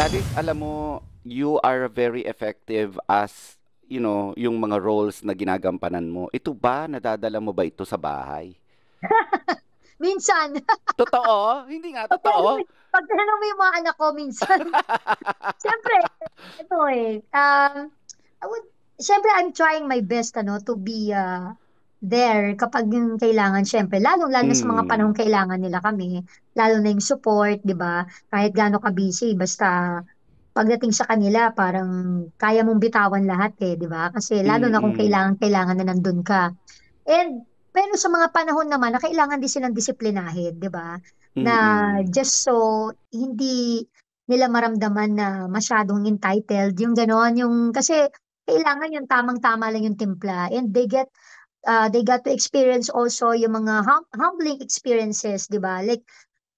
Gladys, alam mo, you are very effective as, you know, yung mga roles na ginagampanan mo. Ito ba, nadadala mo ba ito sa bahay? minsan. totoo? Hindi nga, totoo? Pag tinanong mo yung mga anak ko, minsan. Siyempre, ito eh. Um, I would, siyempre, I'm trying my best, ano, to be, uh, there kapag yung kailangan syempre lalo lalo mm. sa mga mm. panahong kailangan nila kami lalo na yung support 'di ba kahit gaano ka busy basta pagdating sa kanila parang kaya mong bitawan lahat eh 'di ba kasi lalo mm. na kung kailangan kailangan na nandun ka and pero sa mga panahon naman na kailangan din silang disiplinahin 'di ba na mm just so hindi nila maramdaman na masyadong entitled yung gano'n yung kasi kailangan yung tamang-tama lang yung timpla and they get uh, they got to experience also yung mga hum- humbling experiences, di ba? Like,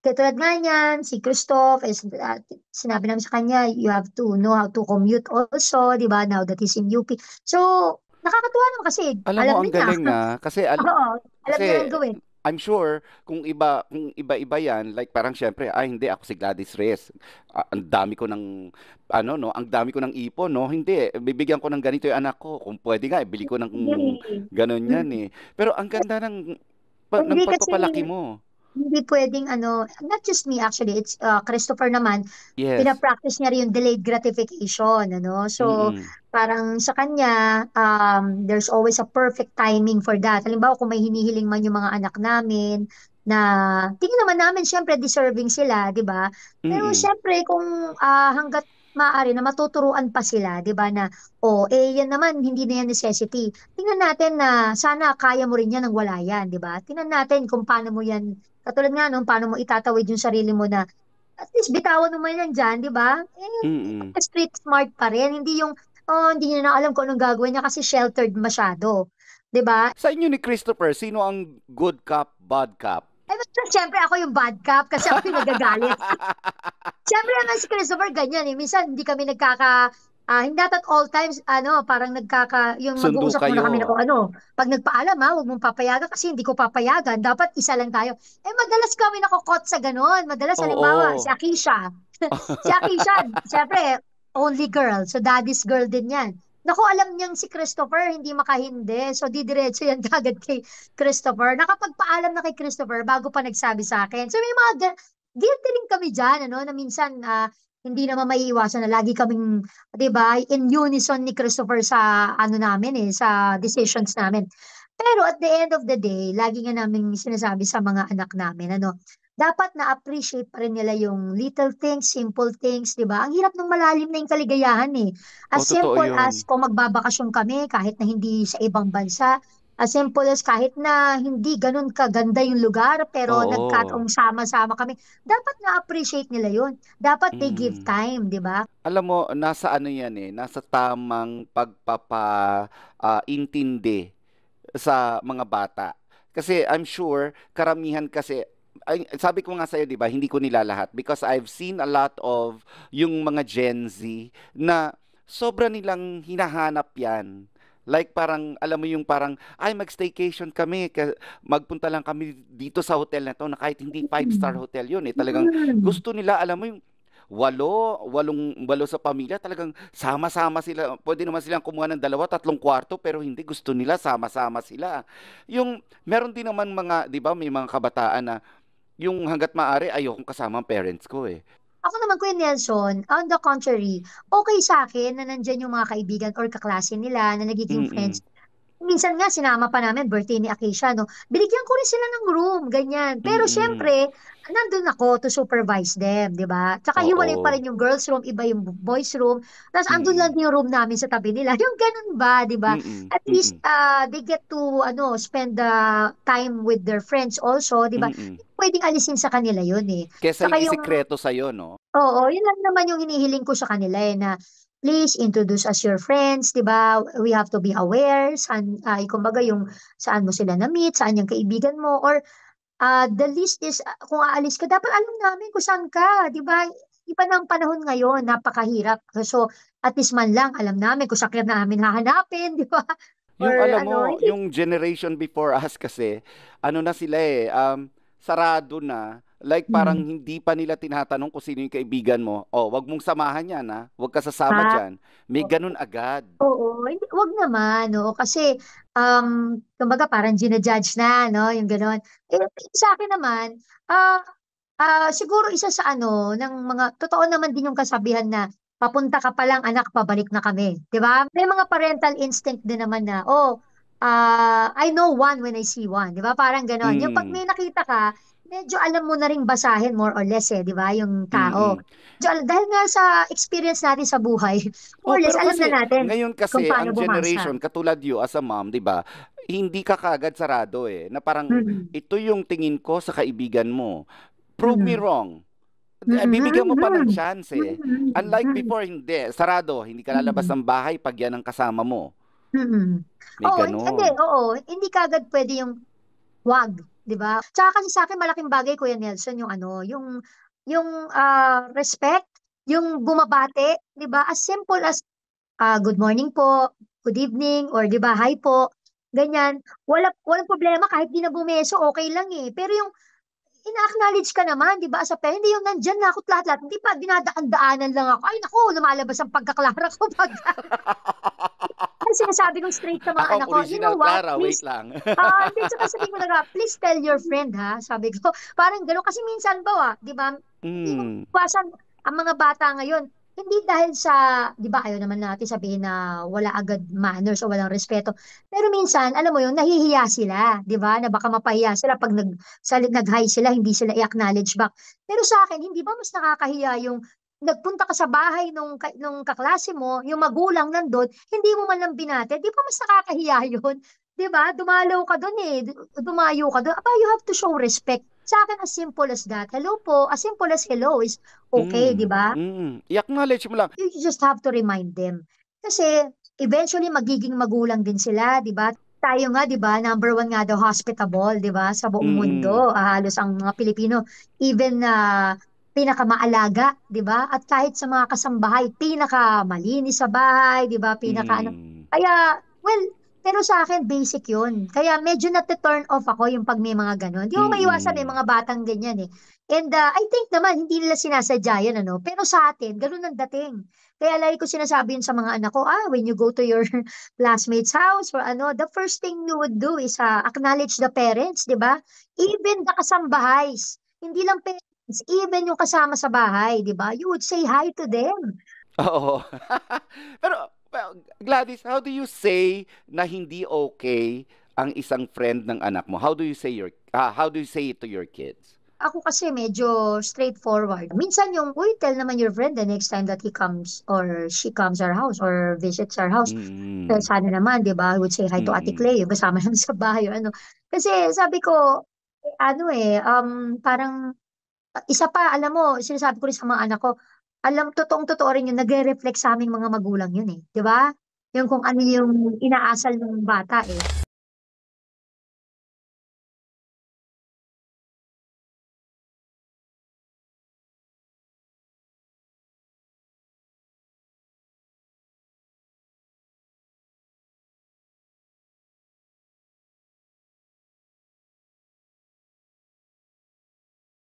katulad nga niyan, si Christoph, is, uh, sinabi namin sa kanya, you have to know how to commute also, di ba? Now that he's in UP. So, nakakatuwa naman kasi. Alam, alam mo, ang galing na. Ah. Kasi, al- Oo, alam kasi, niya lang gawin. I'm sure kung iba kung iba-iba 'yan like parang syempre ay hindi ako si Gladys Reyes. ang dami ko ng ano no, ang dami ko ng ipon no. Hindi bibigyan ko ng ganito 'yung anak ko. Kung pwede nga ibili eh, ko ng ganun 'yan eh. Pero ang ganda ng pa, ng pagpapalaki mo hindi pwedeng ano, not just me actually, it's uh, Christopher naman, yes. pinapractice niya rin yung delayed gratification, ano. So, mm-hmm. parang sa kanya, um, there's always a perfect timing for that. Halimbawa, kung may hinihiling man yung mga anak namin, na tingin naman namin syempre deserving sila, 'di ba? Pero mm-hmm. syempre kung uh, hangga't maaari na matuturuan pa sila, 'di ba, na oh, eh yan naman hindi na yan necessity. Tingnan natin na sana kaya mo rin yan ng wala yan, 'di ba? Tingnan natin kung paano mo yan katulad nga nung paano mo itatawid yung sarili mo na at least bitawan mo man lang diyan, 'di ba? Eh, Mm-mm. Eh, street smart pa rin, hindi yung oh, hindi niya na alam kung anong gagawin niya kasi sheltered masyado. 'Di ba? Sa inyo ni Christopher, sino ang good cop, bad cop? Eh, but, siyempre ako yung bad cop kasi ako yung nagagalit. Siyempre naman si Christopher ganyan eh. Minsan hindi kami nagkaka Uh, ah, not at all times, ano, parang nagkaka, yung Sundo mag-uusap kayo. muna kami na kung ano, pag nagpaalam ha, ah, huwag mong papayagan kasi hindi ko papayagan, dapat isa lang tayo. Eh, madalas kami nakukot sa ganun. Madalas, oh, halimbawa, oh. si Akisha. si Akisha, siyempre, only girl. So, daddy's girl din yan. Naku, alam niyang si Christopher, hindi makahindi. So, didiretso yan kagad kay Christopher. Nakapagpaalam na kay Christopher bago pa nagsabi sa akin. So, may mga, guilty rin kami dyan, ano, na minsan uh, hindi naman maiiwasan na lagi kaming, di ba, in unison ni Christopher sa ano namin eh, sa decisions namin. Pero at the end of the day, lagi nga namin sinasabi sa mga anak namin, ano, dapat na-appreciate pa rin nila yung little things, simple things, di ba? Ang hirap ng malalim na yung kaligayahan eh. As oh, o, simple yun. as kung magbabakasyon kami, kahit na hindi sa ibang bansa, As simple as kahit na hindi ganun kaganda yung lugar, pero Oo. nagkataong sama-sama kami, dapat na-appreciate nila yun. Dapat they mm. give time, di ba? Alam mo, nasa ano yan eh, nasa tamang pagpapa-intindi ah, uh, sa mga bata. Kasi I'm sure, karamihan kasi ay, sabi ko nga sa'yo, di ba, hindi ko nila lahat because I've seen a lot of yung mga Gen Z na sobra nilang hinahanap yan Like parang, alam mo yung parang, ay mag-staycation kami, magpunta lang kami dito sa hotel na to na kahit hindi five-star mm. hotel yun eh. Talagang mm. gusto nila, alam mo yung walo, walong walo sa pamilya, talagang sama-sama sila. Pwede naman silang kumuha ng dalawa, tatlong kwarto, pero hindi gusto nila sama-sama sila. Yung meron din naman mga, 'di ba, may mga kabataan na yung hangga't maaari ayokong kasama ang parents ko eh. Ako naman, Kuya Nelson, on the contrary, okay sa akin na nandyan yung mga kaibigan or kaklase nila na nagiging Mm-mm. friends minsan nga sinama pa namin birthday ni Acacia no binigyan ko rin sila ng room ganyan pero mm-hmm. syempre nandun ako to supervise them, di ba? Tsaka Oo. hiwalay pa rin yung girls room, iba yung boys room. Tapos mm. andun lang yung room namin sa tabi nila. Yung ganun ba, di ba? At least uh, they get to ano spend the time with their friends also, di ba? Pwedeng alisin sa kanila yun eh. Kesa Saka yung, yung sa'yo, no? Oo, yun lang naman yung hinihiling ko sa kanila eh na please introduce us your friends, 'di ba? We have to be aware saan uh, kumbaga yung saan mo sila na meet, saan yung kaibigan mo or uh, the list is, kung aalis ka, dapat alam namin kung saan ka, di ba? Iba na ang panahon ngayon, napakahirap. So, at least man lang, alam namin kung sakyan namin hahanapin, di ba? Yung Or, alam mo, ano, yung generation before us kasi, ano na sila eh, um, sarado na, like parang mm. hindi pa nila tinatanong kung sino yung kaibigan mo. Oh, wag mong samahan yan ha. Ah. Wag ka sasama ah. diyan. May ganun agad. Oo, hindi, wag naman. Oo, kasi um, kumbaga parang ginajudge na, no? Yung ganun. Eh, sa akin naman, ah, uh, uh, siguro isa sa ano, ng mga, totoo naman din yung kasabihan na papunta ka pa lang anak, pabalik na kami. 'Di ba? May mga parental instinct din naman na, oh, uh, I know one when I see one. Di ba? Parang ganon. Mm. Yung pag hmm. may nakita ka, medyo alam mo na rin basahin more or less eh, di ba? Yung tao. Mm-hmm. dahil nga sa experience natin sa buhay, oh, more or less alam na natin ngayon kasi kung paano ang generation, bumasa. katulad you as a mom, di ba? Hindi ka kagad sarado eh. Na parang mm-hmm. ito yung tingin ko sa kaibigan mo. Prove mm-hmm. me wrong. Eh, bibigyan mo pa ng chance eh. Unlike before, hindi. Sarado. Hindi ka lalabas ng bahay pag yan ang kasama mo. Mm-hmm. May oo, ganun. hindi, oo. Hindi kagad pwede yung wag, di ba? Tsaka kasi sa akin malaking bagay, Kuya Nelson, yung ano, yung, yung uh, respect, yung bumabate, di ba? As simple as, uh, good morning po, good evening, or di ba, hi po, ganyan. Wala, walang problema kahit di na bumeso, okay lang eh. Pero yung, ina-acknowledge ka naman, di ba, as a hindi yung nandyan na ako lahat-lahat, hindi pa, dinadaan-daanan lang ako, ay nako, lumalabas ang pagkaklara ko pag... sinasabi kong straight sa mga Ako, anak ko, you know what? Clara, please, wait lang. uh, hindi, tsaka sabi ko na please tell your friend ha, sabi ko. Parang gano'n, kasi minsan ba, ah, di ba, mm. Pasan, ang mga bata ngayon, hindi dahil sa, di ba, ayaw naman natin sabihin na wala agad manners o walang respeto. Pero minsan, alam mo yun, nahihiya sila, di ba? Na baka mapahiya sila pag nag, salit, nag high sila, hindi sila i-acknowledge back. Pero sa akin, hindi ba mas nakakahiya yung nagpunta ka sa bahay nung, nung kaklase mo, yung magulang nandun, hindi mo man lang binate, di ba mas nakakahiya yun? Di ba? Dumalaw ka dun eh. Dumayo ka dun. Aba, you have to show respect. Sa akin, as simple as that. Hello po. As simple as hello is okay, mm, di ba? Mm, i-acknowledge mo lang. You just have to remind them. Kasi eventually magiging magulang din sila, 'di ba? Tayo nga, 'di ba? Number one nga daw hospitable, 'di ba? Sa buong mm. mundo, ah, halos ang mga Pilipino, even uh, pinakamaalaga, 'di ba? At kahit sa mga kasambahay, pinakamalinis sa bahay, 'di ba? Pinaka ano. Hmm. Kaya well, pero sa akin basic 'yun. Kaya medyo na-turn off ako yung pag may mga ganun. Hindi mo mm. maiwasan may mga batang ganyan eh. And uh, I think naman hindi nila sinasadya 'yan ano, pero sa atin ganun ang dating. Kaya lagi ko sinasabi yun sa mga anak ko, ah, when you go to your classmate's house or ano, the first thing you would do is uh, acknowledge the parents, 'di ba? Even the kasambahays hindi lang parents It's even yung kasama sa bahay, di ba? You would say hi to them. Oo. Pero, well, Gladys, how do you say na hindi okay ang isang friend ng anak mo? How do you say your uh, how do you say it to your kids? Ako kasi medyo straightforward. Minsan yung, uy, tell naman your friend the next time that he comes or she comes our house or visits our house. Mm. So, sana naman, di ba? I would say hi to Ate mm. Clay, yung kasama naman sa bahay. Ano. Kasi sabi ko, eh, ano eh, um, parang isa pa, alam mo, sinasabi ko rin sa mga anak ko, alam, totoong-totoo rin yun, nagre-reflect sa aming mga magulang yun eh. Di ba? Yung kung ano yung inaasal ng bata eh.